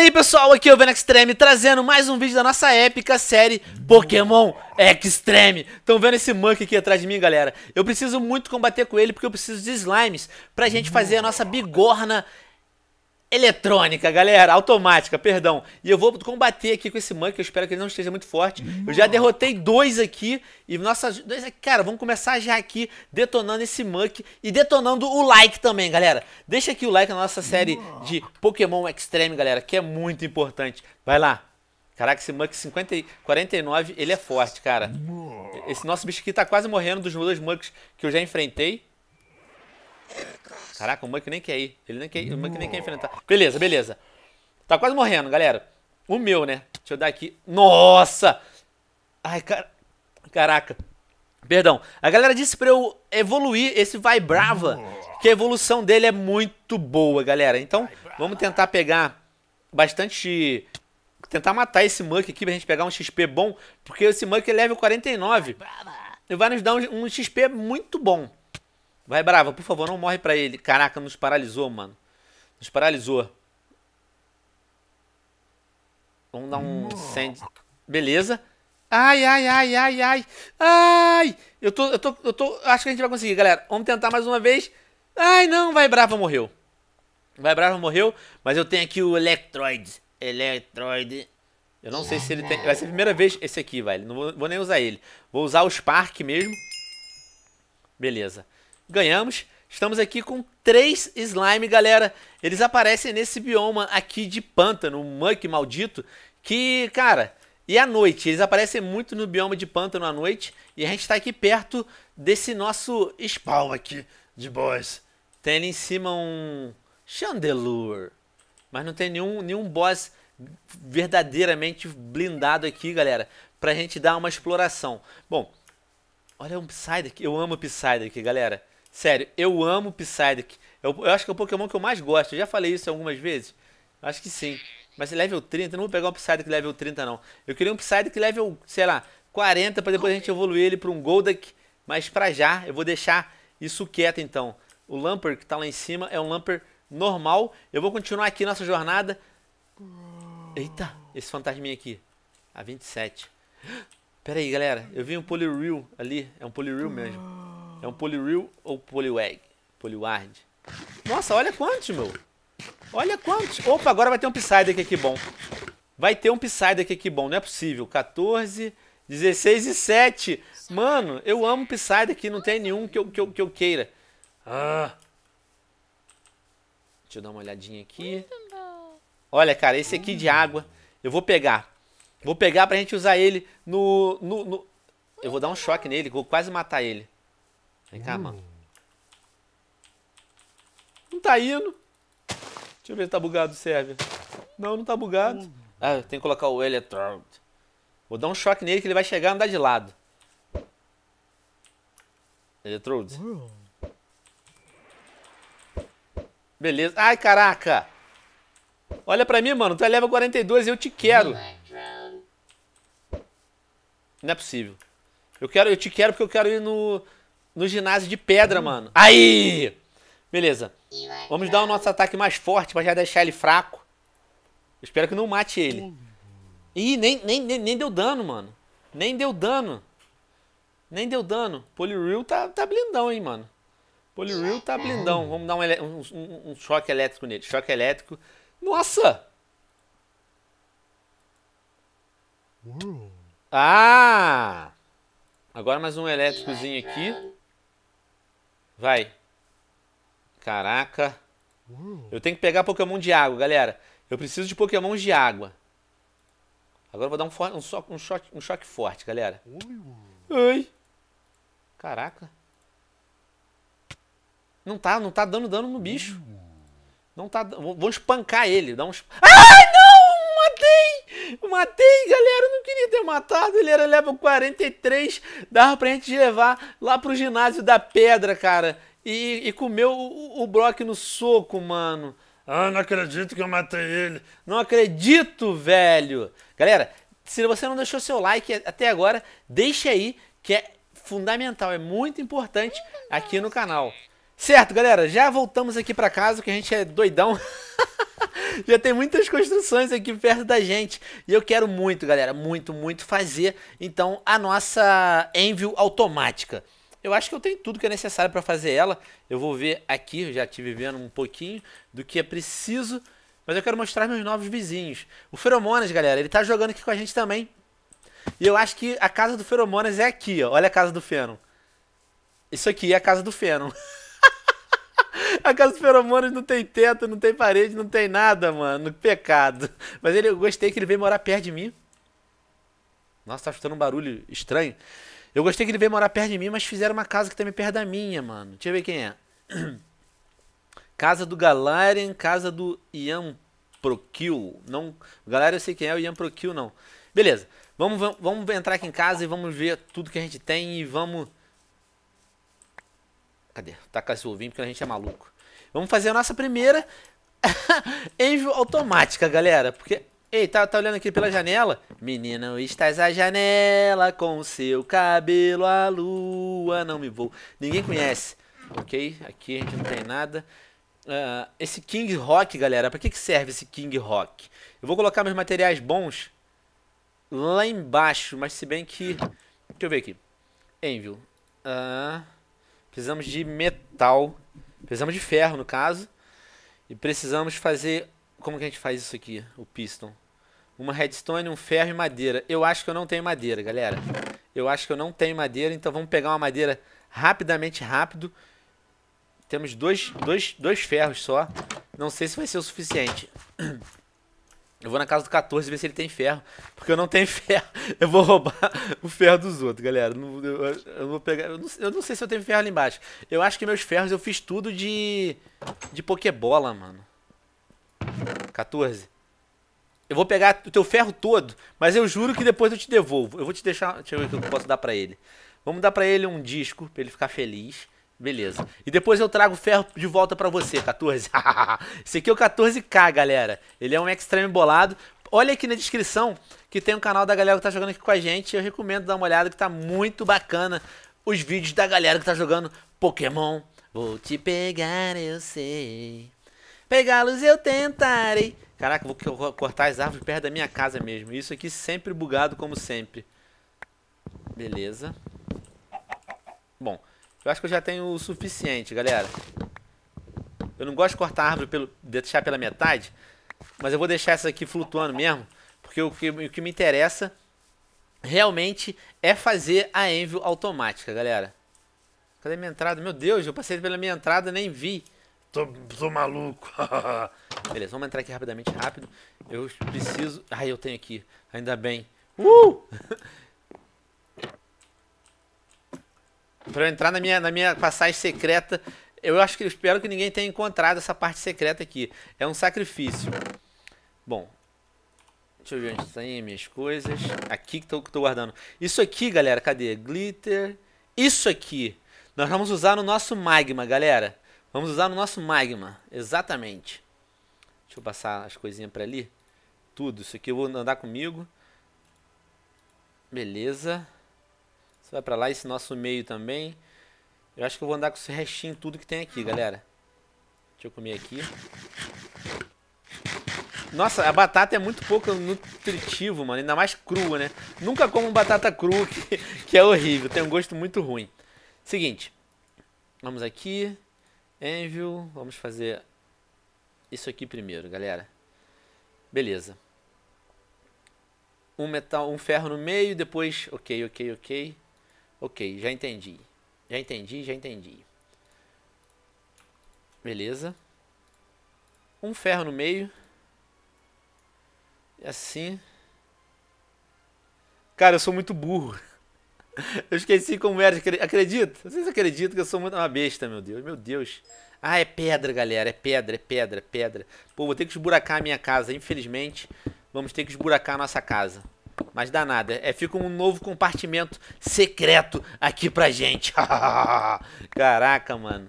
E aí pessoal, aqui é o Ven Extreme trazendo mais um vídeo da nossa épica série Pokémon Extreme Estão vendo esse monkey aqui atrás de mim galera? Eu preciso muito combater com ele porque eu preciso de slimes pra gente fazer a nossa bigorna eletrônica, galera, automática, perdão. E eu vou combater aqui com esse Monkey, eu espero que ele não esteja muito forte. Eu já derrotei dois aqui e nossa, dois aqui, cara, vamos começar já aqui detonando esse Monkey e detonando o like também, galera. Deixa aqui o like na nossa série de Pokémon Extreme, galera, que é muito importante. Vai lá. Caraca, esse Muck 50 49, ele é forte, cara. Esse nosso bicho aqui tá quase morrendo dos dois Mucks que eu já enfrentei. Caraca, o Muck nem quer ir. Ele nem quer, ir. o Muck nem quer enfrentar. Beleza, beleza. Tá quase morrendo, galera. O meu, né? Deixa eu dar aqui. Nossa! Ai, cara... caraca. Perdão. A galera disse pra eu evoluir esse Vai Brava, que a evolução dele é muito boa, galera. Então, vamos tentar pegar bastante... Tentar matar esse Muck aqui pra gente pegar um XP bom, porque esse Muck é level 49 e vai nos dar um, um XP muito bom. Vai, Brava, por favor, não morre pra ele. Caraca, nos paralisou, mano. Nos paralisou. Vamos dar um send. Beleza. Ai, ai, ai, ai, ai. Ai! Eu tô, eu tô, eu tô. Acho que a gente vai conseguir, galera. Vamos tentar mais uma vez. Ai, não, vai, Brava morreu. Vai, Brava morreu. Mas eu tenho aqui o Electroid. Electroid. Eu não sei se ele tem. Vai ser a primeira vez esse aqui, velho. Não vou, vou nem usar ele. Vou usar o Spark mesmo. Beleza ganhamos. Estamos aqui com três slime, galera. Eles aparecem nesse bioma aqui de pântano, um muck maldito, que, cara, e à noite, eles aparecem muito no bioma de pântano à noite, e a gente tá aqui perto desse nosso spawn aqui de boss. Tem ali em cima um chandelure, mas não tem nenhum, nenhum boss verdadeiramente blindado aqui, galera, pra gente dar uma exploração. Bom, olha um um Psyduck, eu amo Psyduck, galera. Sério, eu amo Psyduck. Eu, eu acho que é o Pokémon que eu mais gosto. Eu já falei isso algumas vezes. Acho que sim. Mas é level 30, eu não vou pegar um Psyduck level 30, não. Eu queria um Psyduck level, sei lá, 40, para depois a gente evoluir ele para um Golduck. Mas pra já, eu vou deixar isso quieto, então. O Lamper que tá lá em cima é um Lamper normal. Eu vou continuar aqui nossa jornada. Eita, esse fantasminha aqui. A 27. Pera aí, galera. Eu vi um Polyreal ali. É um Polyreal mesmo. É um polyreal ou Polywag? Polyward. Nossa, olha quantos, meu. Olha quantos. Opa, agora vai ter um Psyduck aqui bom. Vai ter um Psyduck aqui bom, não é possível. 14, 16 e 7. Mano, eu amo Psyduck, não tem nenhum que eu, que eu, que eu queira. Ah. Deixa eu dar uma olhadinha aqui. Olha, cara, esse aqui de água. Eu vou pegar. Vou pegar pra gente usar ele no... no, no... Eu vou dar um choque nele, vou quase matar ele. Vem cá, mano. Não tá indo. Deixa eu ver se tá bugado o server. Não, não tá bugado. Ah, tem que colocar o Electrode. Vou dar um choque nele que ele vai chegar e andar de lado. Electrode. Beleza. Ai, caraca. Olha pra mim, mano. Tu é leva 42 e eu te quero. Não é possível. Eu quero, eu te quero porque eu quero ir no no ginásio de pedra, uhum. mano. Aí! Beleza. Vamos dar o nosso ataque mais forte pra já deixar ele fraco. Eu espero que não mate ele. Uhum. Ih, nem, nem, nem, nem deu dano, mano. Nem deu dano. Nem deu dano. Polyreal tá, tá blindão, hein, mano. Polyreal tá blindão. Vamos dar um, um, um choque elétrico nele. Choque elétrico. Nossa! Ah! Agora mais um elétricozinho aqui. Vai. Caraca. Eu tenho que pegar Pokémon de água, galera. Eu preciso de Pokémon de água. Agora eu vou dar um, um, so um, choque, um choque forte, galera. Ai. Caraca. Não tá, não tá dando dano no bicho. Não tá. Vou, vou espancar ele. Dá um. Ah! Eu matei, galera. Eu não queria ter matado. Ele era level 43. Dava pra gente levar lá pro ginásio da pedra, cara. E, e comeu o, o Brock no soco, mano. Ah, não acredito que eu matei ele. Não acredito, velho. Galera, se você não deixou seu like até agora, deixa aí que é fundamental, é muito importante aqui no canal. Certo, galera, já voltamos aqui para casa, que a gente é doidão. já tem muitas construções aqui perto da gente. E eu quero muito, galera, muito, muito fazer, então, a nossa Envio automática. Eu acho que eu tenho tudo que é necessário para fazer ela. Eu vou ver aqui, eu já estive vendo um pouquinho do que é preciso. Mas eu quero mostrar meus novos vizinhos. O Feromonas, galera, ele tá jogando aqui com a gente também. E eu acho que a casa do Feromonas é aqui, ó. Olha a casa do Feno. Isso aqui é a casa do Feno. A casa dos feromônios não tem teto, não tem parede, não tem nada, mano. Pecado. Mas ele, eu gostei que ele veio morar perto de mim. Nossa, tá chutando um barulho estranho. Eu gostei que ele veio morar perto de mim, mas fizeram uma casa que também tá perto da minha, mano. Deixa eu ver quem é. casa do Galarian, casa do Ian Prokil. Não, Galarian eu sei quem é, o Ian Prokil não. Beleza. Vamos, vamos entrar aqui em casa e vamos ver tudo que a gente tem e vamos... Cadê? Tacar tá esse ovinho porque a gente é maluco. Vamos fazer a nossa primeira envio automática, galera. Porque. Ei, tá, tá olhando aqui pela janela? Menino, estás à janela com o seu cabelo à lua. Não me vou. Ninguém conhece, ok? Aqui a gente não tem nada. Uh, esse King Rock, galera, pra que, que serve esse King Rock? Eu vou colocar meus materiais bons lá embaixo, mas se bem que... Deixa eu ver aqui. Envio. Uh, precisamos de metal. Precisamos de ferro, no caso. E precisamos fazer. Como que a gente faz isso aqui? O piston. Uma redstone, um ferro e madeira. Eu acho que eu não tenho madeira, galera. Eu acho que eu não tenho madeira, então vamos pegar uma madeira rapidamente, rápido. Temos dois, dois, dois ferros só. Não sei se vai ser o suficiente. Eu vou na casa do 14 ver se ele tem ferro. Porque eu não tenho ferro. Eu vou roubar o ferro dos outros, galera. Eu, eu, eu vou pegar. Eu não, eu não, sei se eu tenho ferro ali embaixo. Eu acho que meus ferros eu fiz tudo de. de Pokébola, mano. 14. Eu vou pegar o teu ferro todo, mas eu juro que depois eu te devolvo. Eu vou te deixar. Deixa eu ver o que eu posso dar pra ele. Vamos dar pra ele um disco, pra ele ficar feliz. Beleza. E depois eu trago o ferro de volta pra você, 14. Esse aqui é o 14K, galera. Ele é um extreme bolado. Olha aqui na descrição que tem um canal da galera que tá jogando aqui com a gente. Eu recomendo dar uma olhada que tá muito bacana os vídeos da galera que tá jogando Pokémon. Vou te pegar, eu sei. Pegá-los eu tentarei. Caraca, vou cortar as árvores perto da minha casa mesmo. Isso aqui sempre bugado, como sempre. Beleza. Bom, eu acho que eu já tenho o suficiente, galera. Eu não gosto de cortar a árvore, pelo, deixar pela metade. Mas eu vou deixar essa aqui flutuando mesmo. Porque o que, o que me interessa realmente é fazer a Envio automática, galera. Cadê minha entrada? Meu Deus, eu passei pela minha entrada nem vi. Tô, tô maluco. Beleza, vamos entrar aqui rapidamente, rápido. Eu preciso... Ai, eu tenho aqui. Ainda bem. Uh! Para eu entrar na minha, na minha passagem secreta. Eu acho que eu espero que ninguém tenha encontrado essa parte secreta aqui. É um sacrifício. Bom. Deixa eu ver onde tem minhas coisas. Aqui que tô, tô guardando. Isso aqui, galera, cadê? Glitter. Isso aqui. Nós vamos usar no nosso magma, galera. Vamos usar no nosso magma. Exatamente. Deixa eu passar as coisinhas para ali. Tudo. Isso aqui eu vou andar comigo. Beleza. Você vai para lá, esse nosso meio também. Eu acho que eu vou andar com esse restinho tudo que tem aqui, galera. Deixa eu comer aqui. Nossa, a batata é muito pouco nutritivo, mano. Ainda mais crua, né? Nunca como batata crua, que, que é horrível. Tem um gosto muito ruim. Seguinte. Vamos aqui. Envio. Vamos fazer isso aqui primeiro, galera. Beleza. Um metal, um ferro no meio, depois... Ok, ok, ok. Ok, já entendi. Já entendi, já entendi. Beleza. Um ferro no meio. E assim. Cara, eu sou muito burro. Eu esqueci como era. Acredito? Vocês acreditam que eu sou muito uma besta, meu Deus. Meu Deus. Ah, é pedra, galera. É pedra, é pedra, é pedra. Pô, vou ter que esburacar a minha casa. Infelizmente, vamos ter que esburacar a nossa casa mas dá nada. É, fica um novo compartimento secreto aqui pra gente. Caraca, mano.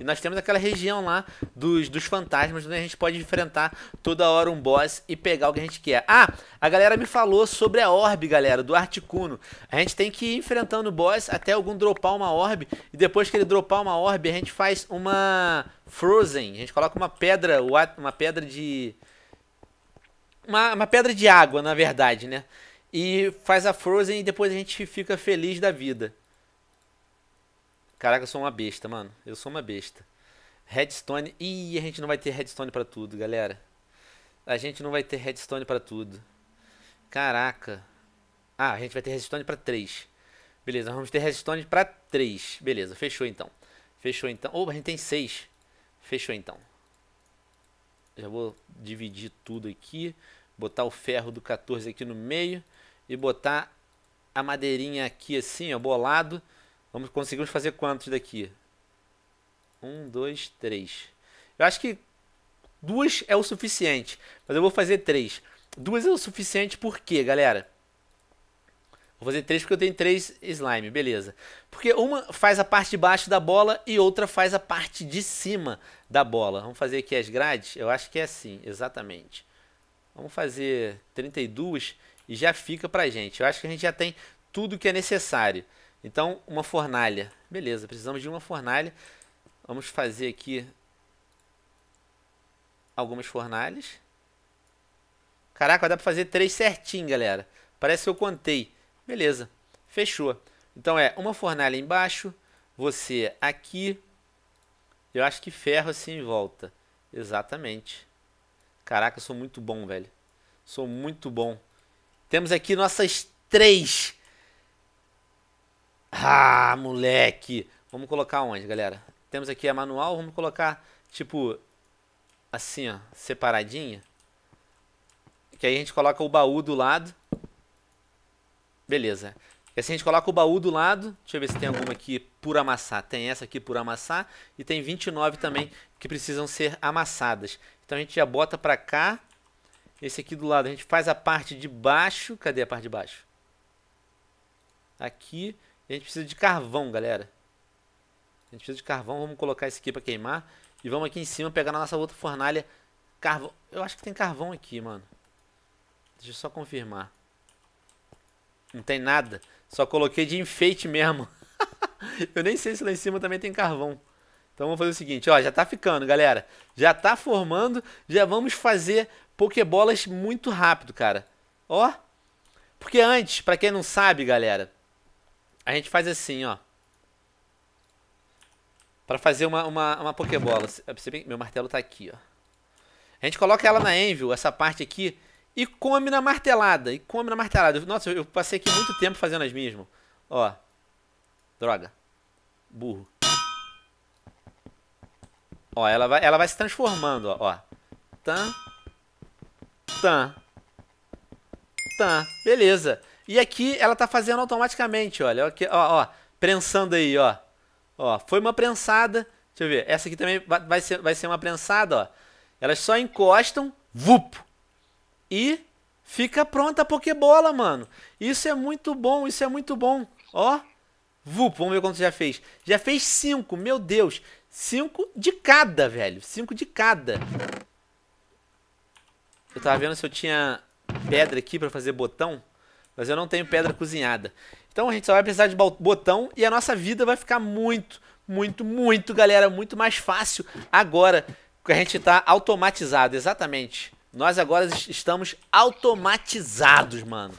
E nós temos aquela região lá dos, dos fantasmas, onde a gente pode enfrentar toda hora um boss e pegar o que a gente quer. Ah, a galera me falou sobre a orbe, galera, do Articuno. A gente tem que ir enfrentando o boss até algum dropar uma orbe. E depois que ele dropar uma orbe, a gente faz uma Frozen. A gente coloca uma pedra, uma pedra de uma, uma pedra de água, na verdade, né? E faz a Frozen e depois a gente fica feliz da vida. Caraca, eu sou uma besta, mano. Eu sou uma besta. Redstone. Ih, a gente não vai ter redstone para tudo, galera. A gente não vai ter redstone para tudo. Caraca. Ah, a gente vai ter redstone para 3. Beleza, vamos ter redstone para 3. Beleza, fechou então. Fechou então. Ou oh, a gente tem 6. Fechou então já vou dividir tudo aqui, botar o ferro do 14 aqui no meio e botar a madeirinha aqui assim, ó, bolado. Vamos conseguimos fazer quantos daqui? Um, dois, três. Eu acho que duas é o suficiente, mas eu vou fazer três. Duas é o suficiente por quê, galera? Vou fazer três porque eu tenho três slime, beleza. Porque uma faz a parte de baixo da bola e outra faz a parte de cima da bola. Vamos fazer aqui as grades? Eu acho que é assim, exatamente. Vamos fazer 32 e já fica pra gente. Eu acho que a gente já tem tudo que é necessário. Então, uma fornalha. Beleza, precisamos de uma fornalha. Vamos fazer aqui algumas fornalhas. Caraca, dá pra fazer três certinho, galera. Parece que eu contei. Beleza, fechou. Então é uma fornalha embaixo, você aqui. Eu acho que ferro assim em volta. Exatamente. Caraca, eu sou muito bom, velho. Sou muito bom. Temos aqui nossas três. Ah, moleque. Vamos colocar onde, galera? Temos aqui a manual, vamos colocar, tipo, assim, ó, separadinha. Que aí a gente coloca o baú do lado Beleza. E assim a gente coloca o baú do lado. Deixa eu ver se tem alguma aqui por amassar. Tem essa aqui por amassar. E tem 29 também que precisam ser amassadas. Então a gente já bota pra cá. Esse aqui do lado a gente faz a parte de baixo. Cadê a parte de baixo? Aqui. E a gente precisa de carvão, galera. A gente precisa de carvão. Vamos colocar esse aqui pra queimar. E vamos aqui em cima pegar na nossa outra fornalha. Carvão. Eu acho que tem carvão aqui, mano. Deixa eu só confirmar. Não tem nada. Só coloquei de enfeite mesmo. eu nem sei se lá em cima também tem carvão. Então vamos fazer o seguinte, ó, já tá ficando, galera. Já tá formando, já vamos fazer pokebolas muito rápido, cara. Ó. Porque antes, para quem não sabe, galera, a gente faz assim, ó. Pra fazer uma, uma, uma pokebola. Meu martelo tá aqui, ó. A gente coloca ela na Envil, essa parte aqui, e come na martelada. E come na martelada. Nossa, eu passei aqui muito tempo fazendo as mesmas. Ó. Droga. Burro. Ó, ela vai, ela vai se transformando, ó. tá, Tan. Tan. Tan. Beleza. E aqui ela tá fazendo automaticamente, olha. Ó, ó, ó. Prensando aí, ó. Ó, foi uma prensada. Deixa eu ver. Essa aqui também vai ser, vai ser uma prensada, ó. Elas só encostam. Vup! e fica pronta a Pokébola, mano. Isso é muito bom, isso é muito bom. Ó, Vup, vamos ver quanto já fez. Já fez 5, meu Deus. 5 de cada, velho. 5 de cada. Eu tava vendo se eu tinha pedra aqui pra fazer botão, mas eu não tenho pedra cozinhada. Então a gente só vai precisar de botão e a nossa vida vai ficar muito, muito, muito, galera, muito mais fácil agora que a gente tá automatizado, exatamente. Nós agora estamos automatizados, mano.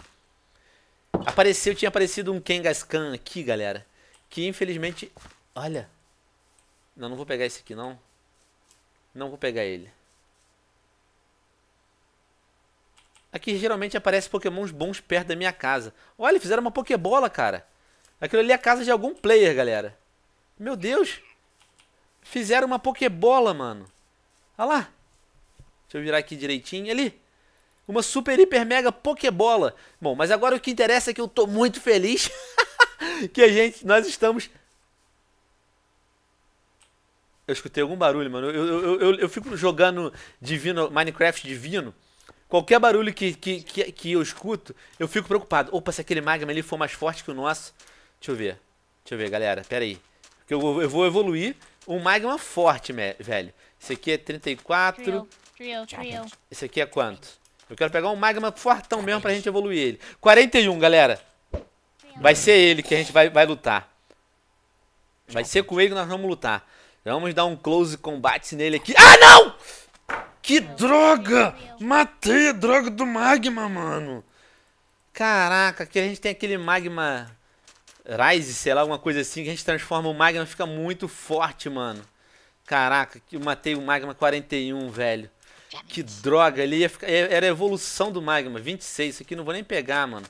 Apareceu, tinha aparecido um Kangaskhan aqui, galera. Que infelizmente. Olha. Não, não vou pegar esse aqui, não. Não vou pegar ele. Aqui geralmente aparece pokémons bons perto da minha casa. Olha, fizeram uma pokebola, cara. Aquilo ali é a casa de algum player, galera. Meu Deus. Fizeram uma pokebola, mano. Olha lá. Deixa eu virar aqui direitinho. Ali. Uma super, hiper, mega Pokébola. Bom, mas agora o que interessa é que eu tô muito feliz que a gente, nós estamos... Eu escutei algum barulho, mano. Eu, eu, eu, eu fico jogando Divino, Minecraft Divino. Qualquer barulho que, que, que, que eu escuto, eu fico preocupado. Opa, se aquele magma ali for mais forte que o nosso... Deixa eu ver. Deixa eu ver, galera. Pera aí. Porque eu, eu vou evoluir um magma forte, velho. Esse aqui é 34... Real. Esse aqui é quanto? Eu quero pegar um magma fortão mesmo pra gente evoluir ele. 41, galera. Vai ser ele que a gente vai, vai lutar. Vai ser com ele que nós vamos lutar. Vamos dar um close combate nele aqui. Ah, não! Que droga! Matei a droga do magma, mano. Caraca, aqui a gente tem aquele magma Rise, sei lá, alguma coisa assim, que a gente transforma o magma, fica muito forte, mano. Caraca, eu matei o magma 41, velho. Obviamente. Que droga, ele ia ficar, é, era a evolução do Magma, 26, isso aqui não vou nem pegar, mano.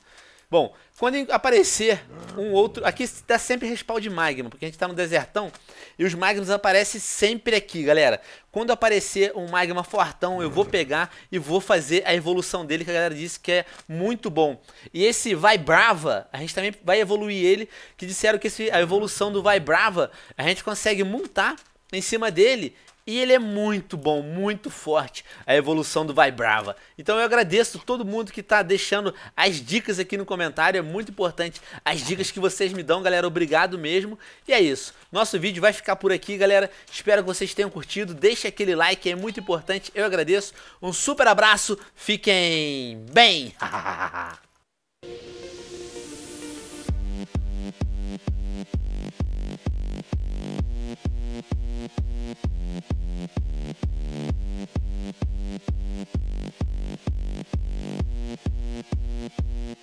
Bom, quando aparecer um outro... Aqui tá sempre respawn de Magma, porque a gente tá no desertão e os Magmas aparecem sempre aqui, galera. Quando aparecer um Magma fortão, eu vou pegar e vou fazer a evolução dele, que a galera disse que é muito bom. E esse Vai Brava, a gente também vai evoluir ele, que disseram que esse, a evolução do Vai Brava, a gente consegue montar em cima dele e ele é muito bom, muito forte, a evolução do Vai Brava. Então eu agradeço todo mundo que está deixando as dicas aqui no comentário, é muito importante as dicas que vocês me dão, galera, obrigado mesmo. E é isso, nosso vídeo vai ficar por aqui, galera, espero que vocês tenham curtido, deixe aquele like, é muito importante, eu agradeço. Um super abraço, fiquem bem! Thank you.